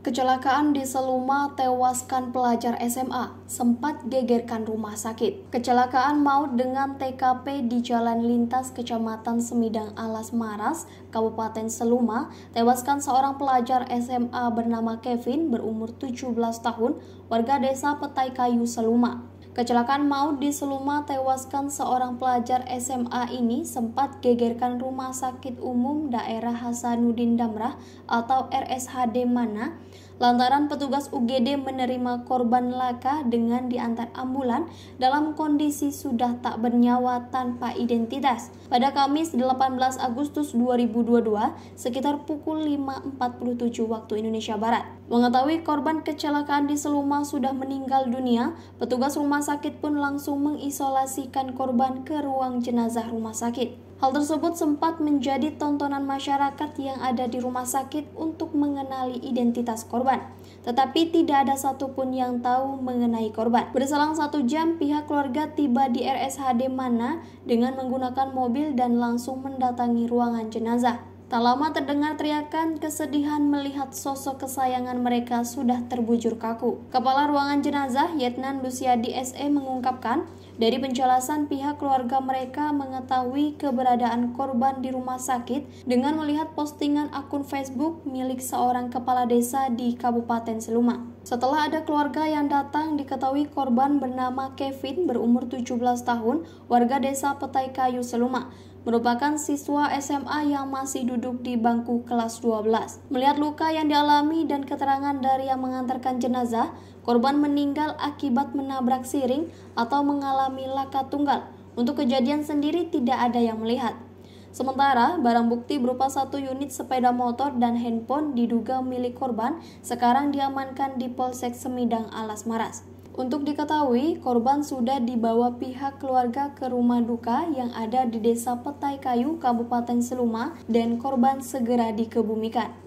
Kecelakaan di Seluma tewaskan pelajar SMA, sempat gegerkan rumah sakit. Kecelakaan maut dengan TKP di Jalan Lintas Kecamatan Semidang Alas Maras, Kabupaten Seluma, tewaskan seorang pelajar SMA bernama Kevin berumur 17 tahun, warga desa Petai Kayu Seluma. Kecelakaan maut di Seluma tewaskan seorang pelajar SMA ini sempat gegerkan Rumah Sakit Umum Daerah Hasanuddin Damrah atau RSHD Mana lantaran petugas UGD menerima korban laka dengan diantar ambulan dalam kondisi sudah tak bernyawa tanpa identitas. Pada Kamis 18 Agustus 2022 sekitar pukul 5.47 waktu Indonesia Barat. Mengetahui korban kecelakaan di Seluma sudah meninggal dunia, petugas rumah sakit pun langsung mengisolasikan korban ke ruang jenazah rumah sakit. Hal tersebut sempat menjadi tontonan masyarakat yang ada di rumah sakit untuk mengenali identitas korban. Tetapi tidak ada satupun yang tahu mengenai korban. Berselang satu jam, pihak keluarga tiba di RSHD Mana dengan menggunakan mobil dan langsung mendatangi ruangan jenazah. Tak lama terdengar teriakan kesedihan melihat sosok kesayangan mereka sudah terbujur kaku. Kepala ruangan jenazah Yetnan Lusiadi SE mengungkapkan, dari penjelasan pihak keluarga mereka mengetahui keberadaan korban di rumah sakit dengan melihat postingan akun Facebook milik seorang kepala desa di Kabupaten Seluma. Setelah ada keluarga yang datang diketahui korban bernama Kevin berumur 17 tahun warga desa Petai Kayu Seluma merupakan siswa SMA yang masih duduk di bangku kelas 12. Melihat luka yang dialami dan keterangan dari yang mengantarkan jenazah, korban meninggal akibat menabrak siring atau mengalami laka tunggal. Untuk kejadian sendiri tidak ada yang melihat. Sementara, barang bukti berupa satu unit sepeda motor dan handphone diduga milik korban sekarang diamankan di Polsek Semidang Alas Maras. Untuk diketahui, korban sudah dibawa pihak keluarga ke rumah duka yang ada di Desa Petai Kayu, Kabupaten Seluma, dan korban segera dikebumikan.